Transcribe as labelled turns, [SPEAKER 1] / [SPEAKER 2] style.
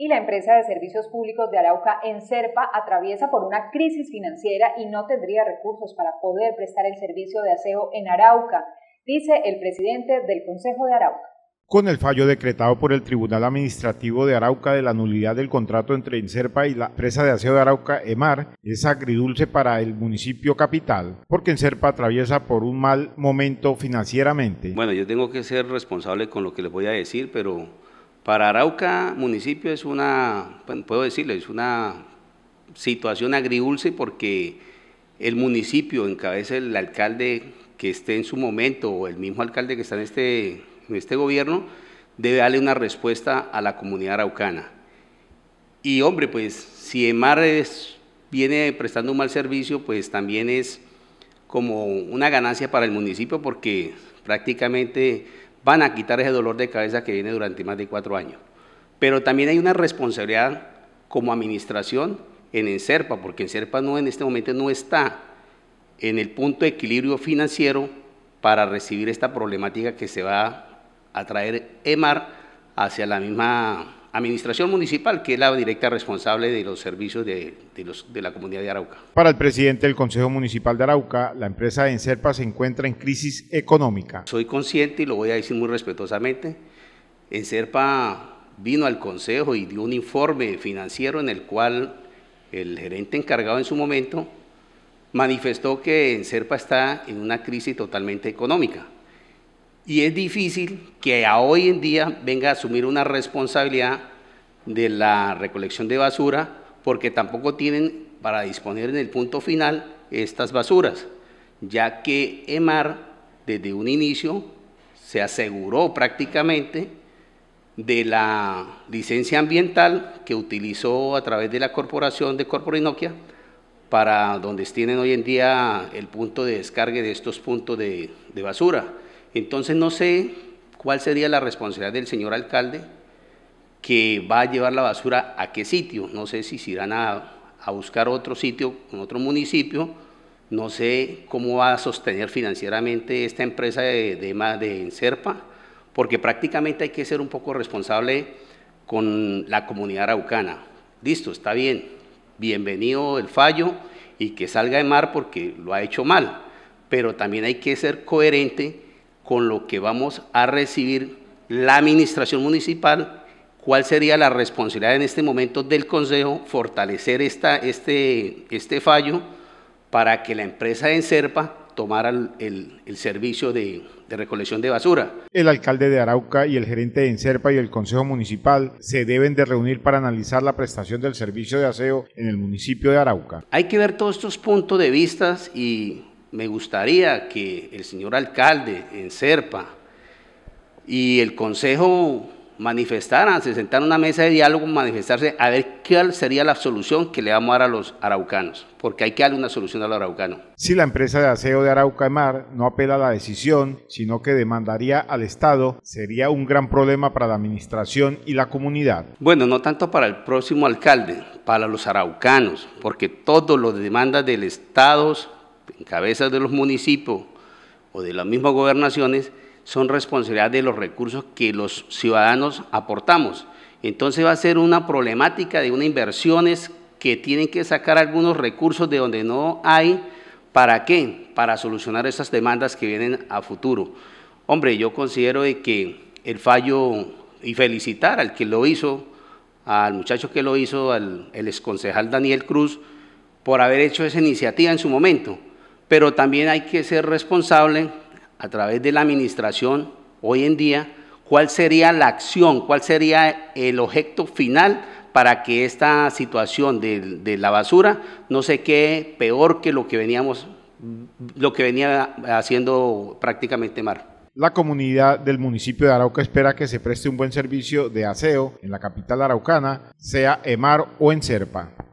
[SPEAKER 1] y la empresa de servicios públicos de Arauca, Enserpa, atraviesa por una crisis financiera y no tendría recursos para poder prestar el servicio de aseo en Arauca, dice el
[SPEAKER 2] presidente del Consejo de Arauca. Con el fallo decretado por el Tribunal Administrativo de Arauca de la nulidad del contrato entre Inserpa y la empresa de aseo de Arauca, EMAR, es agridulce para el municipio capital, porque Inserpa atraviesa por un mal momento financieramente.
[SPEAKER 1] Bueno, yo tengo que ser responsable con lo que les voy a decir, pero para Arauca, municipio, es una, puedo decirlo, es una situación agridulce porque el municipio encabeza el alcalde que esté en su momento o el mismo alcalde que está en este, este gobierno, debe darle una respuesta a la comunidad araucana. Y hombre, pues si EMAR viene prestando un mal servicio, pues también es como una ganancia para el municipio porque prácticamente van a quitar ese dolor de cabeza que viene durante más de cuatro años. Pero también hay una responsabilidad como administración en Enserpa, porque Enserpa no, en este momento no está en el punto de equilibrio financiero para recibir esta problemática que se va a traer EMAR hacia la misma administración municipal, que es la directa responsable de los servicios de, la comunidad de Arauca.
[SPEAKER 2] Para el presidente del Consejo Municipal de Arauca, la empresa de Enserpa se encuentra en crisis económica. Soy
[SPEAKER 1] consciente y lo voy a decir muy respetuosamente. Enserpa vino al Consejo y dio un informe financiero en el cual el gerente encargado en su momento manifestó que Enserpa está en una crisis totalmente económica. Y es difícil que a hoy en día venga a asumir una responsabilidad de la recolección de basura porque tampoco tienen para disponer en el punto final estas basuras, ya que EMAR desde un inicio se aseguró prácticamente de la licencia ambiental que utilizó a través de la corporación de Corporinoquia para donde tienen hoy en día el punto de descargue de estos puntos de basura. Entonces no sé cuál sería la responsabilidad del señor alcalde que va a llevar la basura a qué sitio. No sé si se irán a, buscar otro sitio, en otro municipio. No sé cómo va a sostener financieramente esta empresa de, de, de Encerpa, porque prácticamente hay que ser un poco responsable con la comunidad araucana. Listo, está bien. Bienvenido el fallo y que salga de mar porque lo ha hecho mal. Pero también hay que ser coherente con lo que vamos a recibir la administración municipal, cuál sería la responsabilidad en este momento del Consejo, fortalecer esta, este, este fallo para que la empresa en Serpa tomara el, servicio de, recolección de
[SPEAKER 2] basura. El alcalde de Arauca y el gerente de Enserpa y el Consejo Municipal se deben de reunir para analizar la prestación del servicio de aseo en el municipio de Arauca.
[SPEAKER 1] Hay que ver todos estos puntos de vista y me gustaría que el señor alcalde en Serpa y el consejo manifestaran, se sentaran a una mesa de diálogo, manifestarse a ver cuál sería la solución que le vamos a dar a los araucanos, porque hay que darle una solución a los araucanos.
[SPEAKER 2] Si la empresa de aseo de mar no apela a la decisión, sino que demandaría al Estado, sería un gran problema para la administración y la comunidad.
[SPEAKER 1] Bueno, no tanto para el próximo alcalde, para los araucanos, porque todos los demandas del Estado en cabezas de los municipios o de las mismas gobernaciones, son responsabilidad de los recursos que los ciudadanos aportamos. Entonces va a ser una problemática de unas inversiones que tienen que sacar algunos recursos de donde no hay. ¿Para qué? Para solucionar esas demandas que vienen a futuro. Hombre, yo considero de que el fallo y felicitar al que lo hizo, al muchacho que lo hizo, al el exconcejal Daniel Cruz, por haber hecho esa iniciativa en su momento pero también hay que ser responsable a través de la administración hoy en día, cuál sería la acción, cuál sería el objeto final para que esta situación de, la basura no se quede peor que lo que veníamos lo que venía haciendo prácticamente Mar.
[SPEAKER 2] La comunidad del municipio de Arauca espera que se preste un buen servicio de aseo en la capital araucana, sea EMAR o en Serpa.